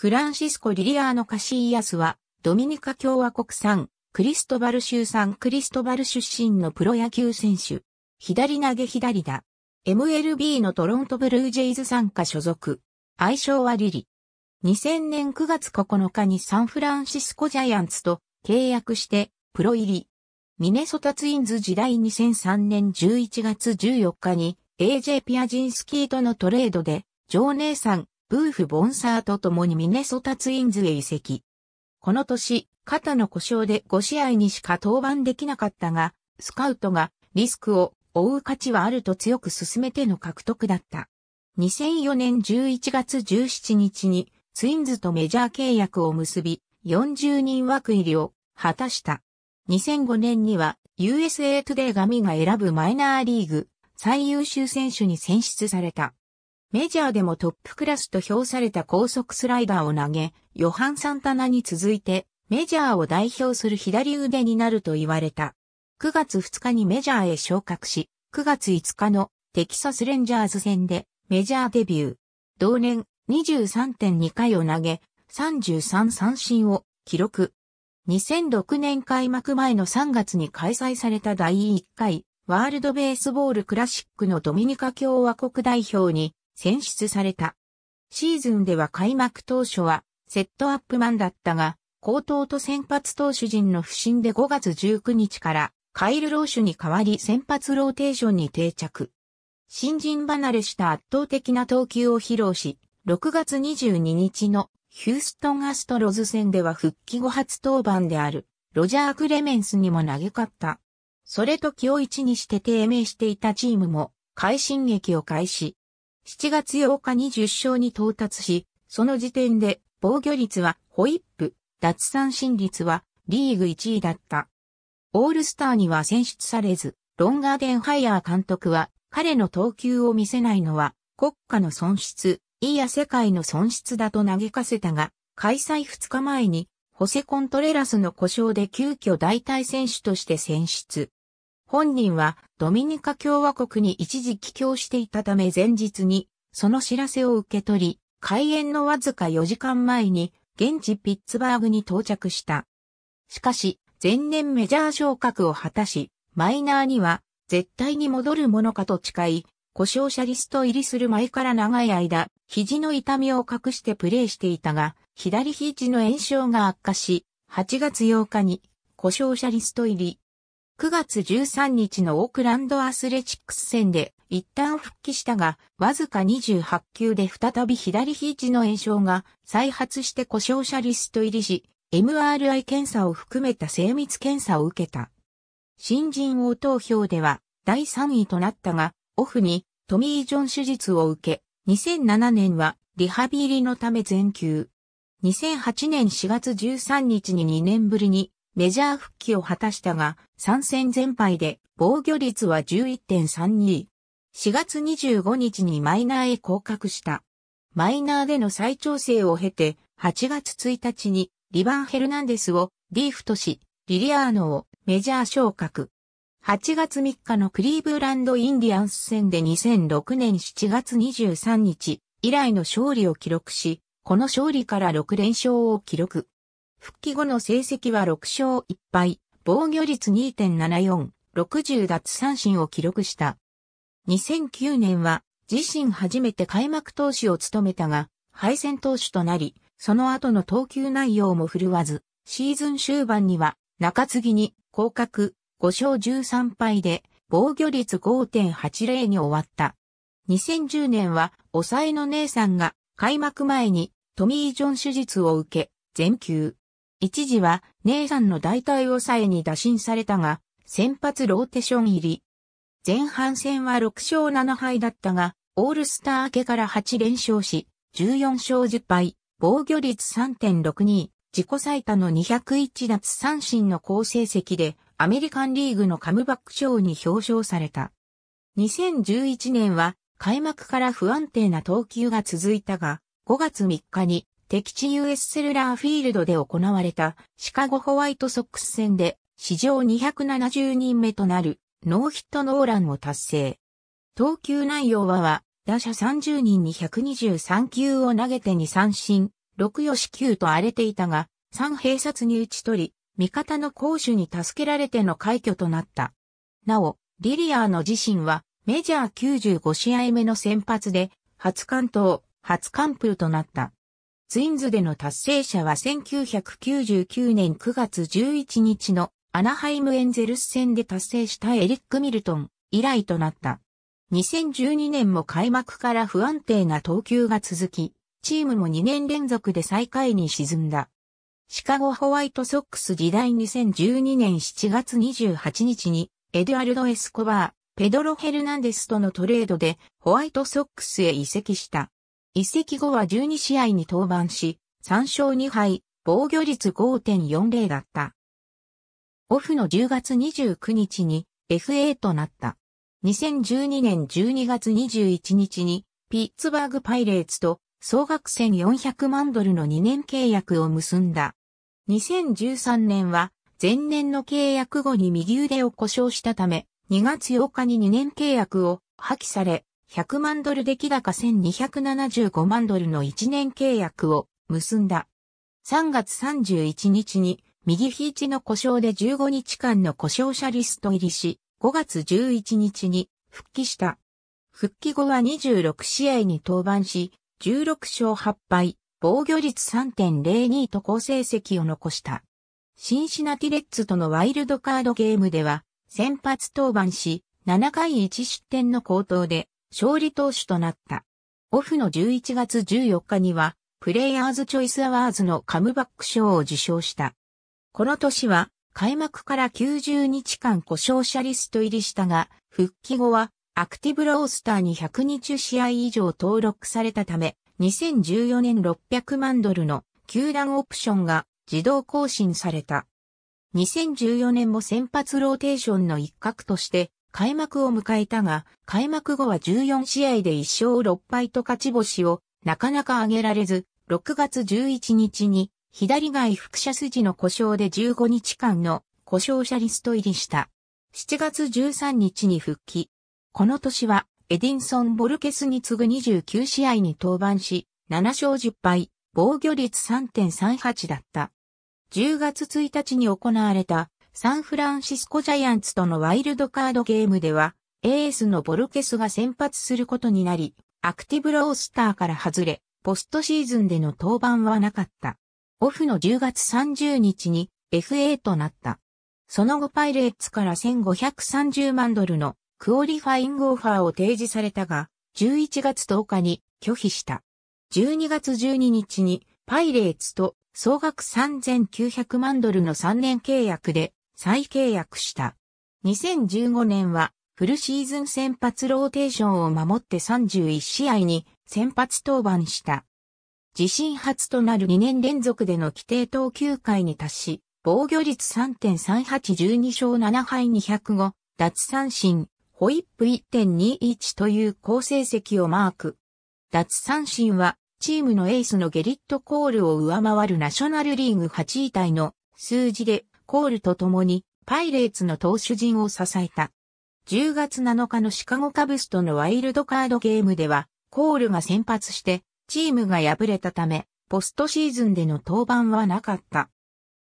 フランシスコ・リリアーノ・カシーヤスは、ドミニカ共和国産、クリストバル州産クリストバル出身のプロ野球選手。左投げ左打。MLB のトロントブルージェイズ参加所属。愛称はリリ。2000年9月9日にサンフランシスコジャイアンツと契約してプロ入り。ミネソタツインズ時代2003年11月14日に AJ ピアジンスキーとのトレードで、ジョーネイさん、ブーフ・ボンサーと共にミネソタツインズへ移籍。この年、肩の故障で5試合にしか登板できなかったが、スカウトがリスクを負う価値はあると強く勧めての獲得だった。2004年11月17日にツインズとメジャー契約を結び、40人枠入りを果たした。2005年には USA トゥデー・がミが選ぶマイナーリーグ最優秀選手に選出された。メジャーでもトップクラスと評された高速スライダーを投げ、ヨハン・サンタナに続いて、メジャーを代表する左腕になると言われた。9月2日にメジャーへ昇格し、9月5日のテキサスレンジャーズ戦でメジャーデビュー。同年23.2回を投げ、33三振を記録。2006年開幕前の3月に開催された第1回ワールドベースボールクラシックのドミニカ共和国代表に選出された。シーズンでは開幕当初はセットアップマンだったが、高等と先発投手陣の不振で5月19日からカイル・ローシュに代わり先発ローテーションに定着。新人離れした圧倒的な投球を披露し、6月22日のヒューストン・アストロズ戦では復帰後初登板であるロジャー・クレメンスにも投げ勝った。それと気を一にして低迷していたチームも快進撃を開始。7月8日に10勝に到達し、その時点で防御率はホイップ、奪三振率はリーグ1位だった。オールスターには選出されず、ロンガーデンハイヤー監督は彼の投球を見せないのは国家の損失、いや世界の損失だと嘆かせたが、開催2日前にホセコントレラスの故障で急遽代替選手として選出。本人はドミニカ共和国に一時帰郷していたため前日にその知らせを受け取り、開園のわずか4時間前に現地ピッツバーグに到着した。しかし、前年メジャー昇格を果たし、マイナーには絶対に戻るものかと誓い、故障者リスト入りする前から長い間、肘の痛みを隠してプレーしていたが、左肘の炎症が悪化し、8月8日に故障者リスト入り。9月13日のオークランドアスレチックス戦で一旦復帰したが、わずか28球で再び左肘の炎症が再発して故障者リスト入りし、MRI 検査を含めた精密検査を受けた。新人王投票では第3位となったが、オフにトミー・ジョン手術を受け、2007年はリハビリのため全休。2008年4月13日に2年ぶりにメジャー復帰を果たしたが、参戦全敗で防御率は11.32。4月25日にマイナーへ降格した。マイナーでの再調整を経て、8月1日にリバン・ヘルナンデスをリーフとし、リリアーノをメジャー昇格。8月3日のクリーブランド・インディアンス戦で2006年7月23日以来の勝利を記録し、この勝利から6連勝を記録。復帰後の成績は6勝1敗、防御率2.74、60奪三振を記録した。2009年は自身初めて開幕投手を務めたが、敗戦投手となり、その後の投球内容も振るわず、シーズン終盤には中継ぎに降格5勝13敗で防御率5.80に終わった。2010年は抑えの姉さんが開幕前にトミー・ジョン手術を受け、全球。一時は、姉さんの代替抑えに打診されたが、先発ローテション入り。前半戦は6勝7敗だったが、オールスター明けから8連勝し、14勝10敗、防御率3.62、自己最多の201奪三振の好成績で、アメリカンリーグのカムバック賞に表彰された。2011年は、開幕から不安定な投球が続いたが、5月3日に敵地 US セルラーフィールドで行われたシカゴホワイトソックス戦で史上270人目となるノーヒットノーランを達成。投球内容はは、打者30人に123球を投げて2三振、6四し球と荒れていたが、3閉殺に打ち取り、味方の攻守に助けられての快挙となった。なお、リリアーの自身は、メジャー95試合目の先発で、初完投、初完封となった。ツインズでの達成者は1999年9月11日のアナハイムエンゼルス戦で達成したエリック・ミルトン以来となった。2012年も開幕から不安定な投球が続き、チームも2年連続で最下位に沈んだ。シカゴホワイトソックス時代2012年7月28日に、エドゥアルド・エスコバー、ペドロ・ヘルナンデスとのトレードでホワイトソックスへ移籍した。移籍後は12試合に登板し、3勝2敗、防御率5.40だった。オフの10月29日に FA となった。2012年12月21日にピッツバーグパイレーツと総額1400万ドルの2年契約を結んだ。2013年は前年の契約後に右腕を故障したため2月8日に2年契約を破棄され100万ドル出来高1275万ドルの1年契約を結んだ。3月31日に右肘の故障で15日間の故障者リスト入りし、5月11日に復帰した。復帰後は26試合に登板し、16勝8敗、防御率3.02と好成績を残した。シンシナティレッツとのワイルドカードゲームでは、先発登板し、7回1失点の高騰で、勝利投手となった。オフの11月14日には、プレイヤーズチョイスアワーズのカムバック賞を受賞した。この年は、開幕から90日間故障者リスト入りしたが、復帰後は、アクティブロースターに120試合以上登録されたため、2014年600万ドルの球団オプションが自動更新された。2014年も先発ローテーションの一角として開幕を迎えたが、開幕後は14試合で1勝6敗と勝ち星をなかなか上げられず、6月11日に左外副斜筋の故障で15日間の故障者リスト入りした。7月13日に復帰。この年はエディンソン・ボルケスに次ぐ29試合に登板し、7勝10敗、防御率3.38だった。10月1日に行われたサンフランシスコジャイアンツとのワイルドカードゲームでは、エースのボルケスが先発することになり、アクティブロースターから外れ、ポストシーズンでの登板はなかった。オフの10月30日に FA となった。その後パイレーツから1530万ドルのクオリファイングオファーを提示されたが、11月10日に拒否した。12月12日にパイレーツと総額3900万ドルの3年契約で再契約した。2015年はフルシーズン先発ローテーションを守って31試合に先発登板した。自身初となる2年連続での規定投球回に達し、防御率3.3812勝7敗205、奪三振、ホイップ1.21という好成績をマーク。奪三振は、チームのエースのゲリット・コールを上回るナショナルリーグ8位体の数字でコールと共にパイレーツの投手陣を支えた。10月7日のシカゴカブスとのワイルドカードゲームでは、コールが先発して、チームが敗れたため、ポストシーズンでの登板はなかった。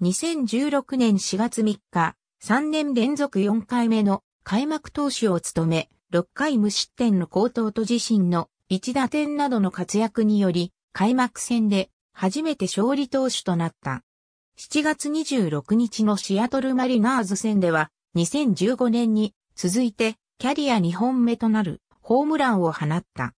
2016年4月3日、3年連続4回目の開幕投手を務め、6回無失点の高騰と自身の1打点などの活躍により、開幕戦で初めて勝利投手となった。7月26日のシアトルマリナーズ戦では、2015年に続いてキャリア2本目となるホームランを放った。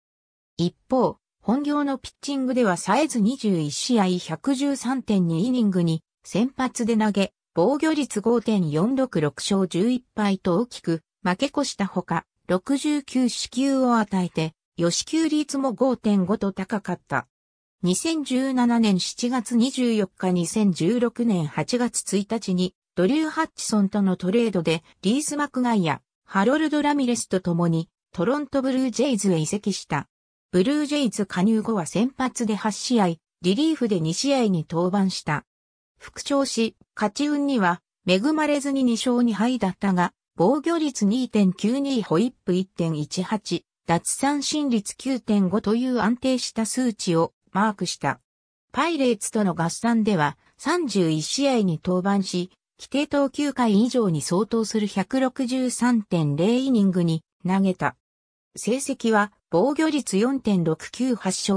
一方、本業のピッチングではさえず21試合113.2イニングに先発で投げ、防御率5.466勝11敗と大きく負け越したほか、69支球を与えて、予支給率も5.5と高かった。2017年7月24日2016年8月1日にドリュー・ハッチソンとのトレードでリース・マクガイア、ハロルド・ラミレスと共にトロントブルージェイズへ移籍した。ブルージェイズ加入後は先発で8試合、リリーフで2試合に登板した。復調し、勝ち運には恵まれずに2勝2敗だったが、防御率2.92ホイップ1.18、奪三振率9.5という安定した数値をマークした。パイレーツとの合算では31試合に登板し、規定投球回以上に相当する163.0イニングに投げた。成績は防御率4.698勝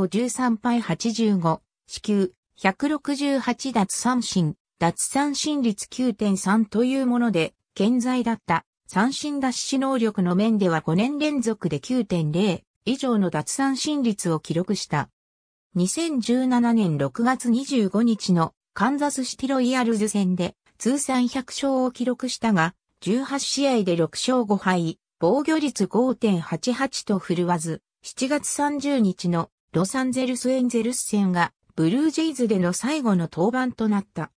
13敗85、死球168奪三振、奪三振率9.3というもので、健在だった三振奪死能力の面では5年連続で9.0以上の奪三振率を記録した。2017年6月25日のカンザスシティロイヤルズ戦で通算100勝を記録したが、18試合で6勝5敗、防御率5.88と振るわず、7月30日のロサンゼルスエンゼルス戦がブルージェイズでの最後の登板となった。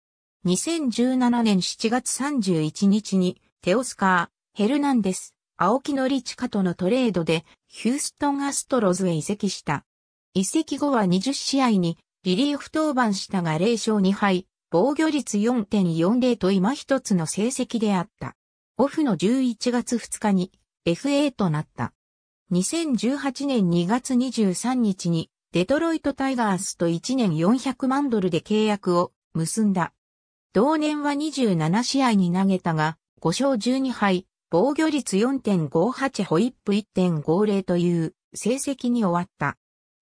2017年7月31日にテオスカー、ヘルナンデス、青木のリチカとのトレードでヒューストンアストロズへ移籍した。移籍後は20試合にリリーフ登板したが0勝2敗、防御率4.40と今一つの成績であった。オフの11月2日に FA となった。2018年2月23日にデトロイトタイガースと1年400万ドルで契約を結んだ。同年は27試合に投げたが、5勝12敗、防御率4.58ホイップ1.50という成績に終わった。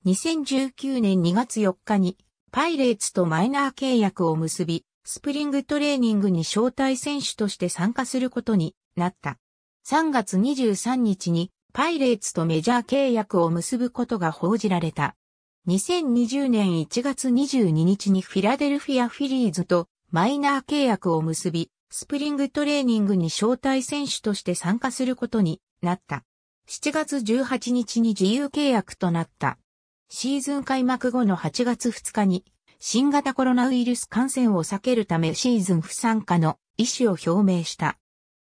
2019年2月4日にパイレーツとマイナー契約を結び、スプリングトレーニングに招待選手として参加することになった。3月23日にパイレーツとメジャー契約を結ぶことが報じられた。2020年1月22日にフィラデルフィアフィリーズとマイナー契約を結び、スプリングトレーニングに招待選手として参加することになった。7月18日に自由契約となった。シーズン開幕後の8月2日に、新型コロナウイルス感染を避けるためシーズン不参加の意思を表明した。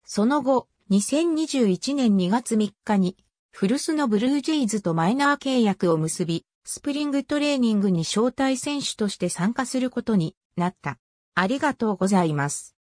その後、2021年2月3日に、古巣のブルージェイズとマイナー契約を結び、スプリングトレーニングに招待選手として参加することになった。ありがとうございます。